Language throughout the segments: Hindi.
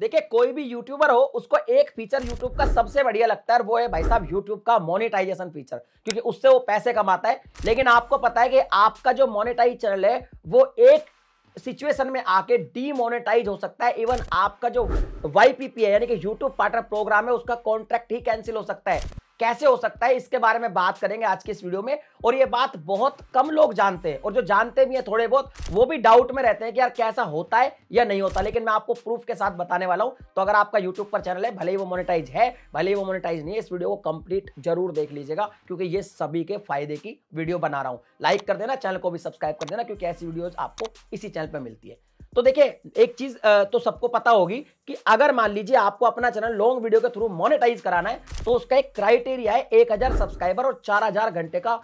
देखिए कोई भी यूट्यूबर हो उसको एक फीचर यूट्यूब का सबसे बढ़िया लगता है वो है भाई साहब यूट्यूब का मोनेटाइजेशन फीचर क्योंकि उससे वो पैसे कमाता है लेकिन आपको पता है कि आपका जो मोनेटाइज चैनल है वो एक सिचुएशन में आके डीमोनेटाइज हो सकता है इवन आपका जो वाईपीपी है यानी कि यूट्यूब पार्टनर प्रोग्राम है उसका कॉन्ट्रैक्ट ही कैंसिल हो सकता है कैसे हो सकता है इसके बारे में बात करेंगे आज के इस वीडियो में और ये बात बहुत कम लोग जानते हैं और जो जानते भी हैं थोड़े बहुत वो भी डाउट में रहते हैं कि यार कैसा होता है या नहीं होता लेकिन मैं आपको प्रूफ के साथ बताने वाला हूं तो अगर आपका यूट्यूब पर चैनल है भले ही वो मोनिटाइज है भले ही वो मोनिटाइज नहीं है इस वीडियो को कंप्लीट जरूर देख लीजिएगा क्योंकि ये सभी के फायदे की वीडियो बना रहा हूं लाइक कर देना चैनल को भी सब्सक्राइब कर देना क्योंकि ऐसी वीडियो आपको इसी चैनल पर मिलती है तो देखिए एक चीज तो सबको पता होगी कि अगर मान लीजिए आपको अपना चैनल लॉन्ग वीडियो के थ्रू मोनेटाइज कराना है तो उसका एक क्राइटेरिया है एक हजार सब्सक्राइबर और चार हजार घंटे का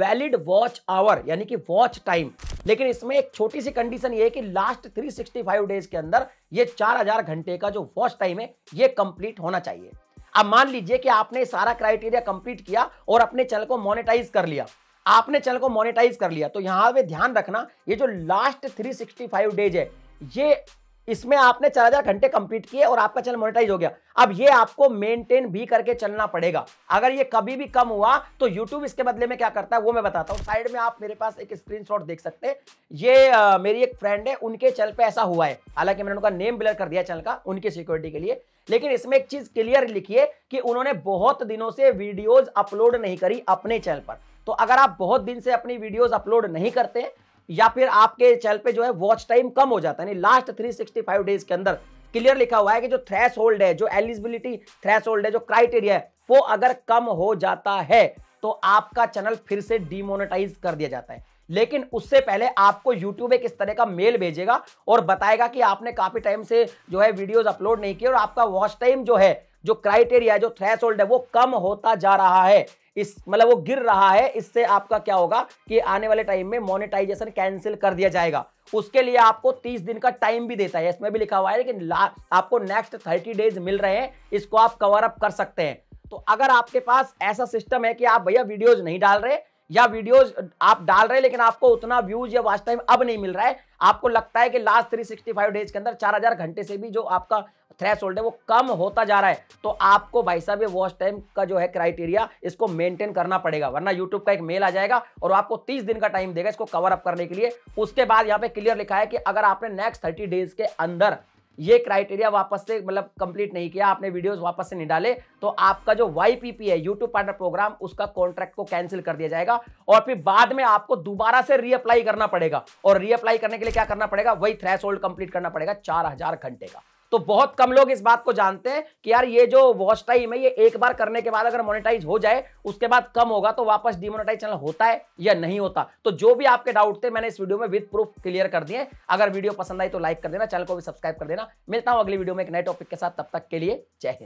वैलिड वॉच आवर यानी कि वॉच टाइम लेकिन इसमें एक छोटी सी कंडीशन ये है कि लास्ट 365 डेज के अंदर ये 4000 घंटे का जो वॉच टाइम है ये कंप्लीट होना चाहिए अब मान लीजिए कि आपने सारा क्राइटेरिया कंप्लीट किया और अपने चैनल को मोनेटाइज कर लिया आपने चैनल को मोनेटाइज कर लिया तो यहां पे ध्यान रखना ये जो लास्ट 365 डेज है ये इसमें आपने चार हजार घंटे कंप्लीट किए और आपका चैनल मोनेटाइज हो गया अब ये आपको मेंटेन भी करके चलना पड़ेगा अगर ये कभी भी कम हुआ तो यूट्यूब इसके बदले में क्या करता है वो मैं बताता हूं साइड में आप मेरे पास एक स्क्रीनशॉट देख सकते हैं ये आ, मेरी एक फ्रेंड है उनके चैनल पे ऐसा हुआ है हालांकि मैंने उनका नेम ब्लर कर दिया चैनल का उनकी सिक्योरिटी के लिए लेकिन इसमें एक चीज क्लियर लिखिए कि उन्होंने बहुत दिनों से वीडियोज अपलोड नहीं करी अपने चैनल पर तो अगर आप बहुत दिन से अपनी वीडियोस अपलोड नहीं करते या फिर आपके चैनल पे जो है वॉच टाइम कम हो जाता है लास्ट 365 डेज के अंदर क्लियर लिखा हुआ है कि जो थ्रेस होल्ड है जो एलिजिबिलिटी थ्रेस होल्ड है जो क्राइटेरिया है वो अगर कम हो जाता है तो आपका चैनल फिर से डिमोनेटाइज कर दिया जाता है लेकिन उससे पहले आपको YouTube एक इस तरह का मेल भेजेगा और बताएगा कि आपने काफी टाइम से जो है वीडियोस अपलोड नहीं किए और आपका वॉच टाइम जो है जो क्राइटेरिया जो थ्रेस है वो कम होता जा रहा है इस मतलब वो गिर रहा है इससे आपका क्या होगा कि आने वाले टाइम में मोनेटाइजेशन कैंसिल कर दिया जाएगा उसके लिए आपको 30 दिन का टाइम भी देता है इसमें भी लिखा हुआ है लेकिन आपको नेक्स्ट 30 डेज मिल रहे हैं इसको आप कवर अप कर सकते हैं तो अगर आपके पास ऐसा सिस्टम है कि आप भैया वीडियोज नहीं डाल रहे या वीडियोज आप डाल रहे लेकिन आपको उतना व्यूज या वॉच टाइम अब नहीं मिल रहा है आपको लगता है कि लास्ट 365 डेज के अंदर 4000 घंटे से भी जो आपका थ्रेश होल्ड है वो कम होता जा रहा है तो आपको भाई साहब ये वॉच टाइम का जो है क्राइटेरिया इसको मेंटेन करना पड़ेगा वरना यूट्यूब का एक मेल आ जाएगा और आपको तीस दिन का टाइम देगा इसको कवर अप करने के लिए उसके बाद यहाँ पे क्लियर लिखा है कि अगर आपने नेक्स्ट थर्टी डेज के अंदर ये क्राइटेरिया वापस से मतलब कंप्लीट नहीं किया आपने वीडियोस वापस से नहीं डाले तो आपका जो वाईपीपी है यूट्यूब पार्टनर प्रोग्राम उसका कॉन्ट्रैक्ट को कैंसिल कर दिया जाएगा और फिर बाद में आपको दोबारा से रीअप्लाई करना पड़ेगा और रीअप्लाई करने के लिए क्या करना पड़ेगा वही थ्रेश होल्ड कंप्लीट करना पड़ेगा चार घंटे का तो बहुत कम लोग इस बात को जानते हैं कि यार ये जो वॉच टाइम है ये एक बार करने के बाद अगर मोनिटाइज हो जाए उसके बाद कम होगा तो वापस डिमोनेटाइज चैनल होता है या नहीं होता तो जो भी आपके डाउट थे मैंने इस वीडियो में विद प्रूफ क्लियर कर दिए अगर वीडियो पसंद आई तो लाइक कर देना चैनल को भी सब्सक्राइब कर देना मिलता हूं अगली वीडियो में एक नए टॉपिक के साथ तब तक के लिए जय